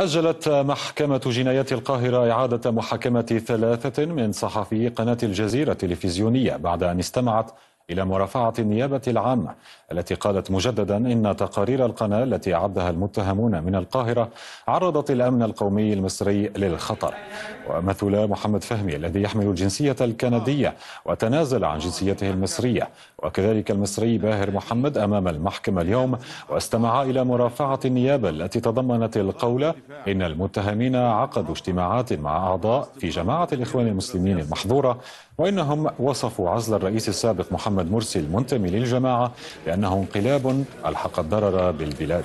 أجلت محكمة جنايات القاهرة إعادة محاكمة ثلاثة من صحفي قناة الجزيرة التلفزيونية بعد أن استمعت إلى مرافعة النيابة العامة التي قالت مجددا إن تقارير القناة التي عدها المتهمون من القاهرة عرضت الأمن القومي المصري للخطر ومثل محمد فهمي الذي يحمل الجنسية الكندية وتنازل عن جنسيته المصرية وكذلك المصري باهر محمد أمام المحكمة اليوم واستمع إلى مرافعة النيابة التي تضمنت القول إن المتهمين عقدوا اجتماعات مع أعضاء في جماعة الإخوان المسلمين المحظورة وإنهم وصفوا عزل الرئيس السابق محمد مرسي المنتمي للجماعة بأنه انقلاب ألحق الضرر بالبلاد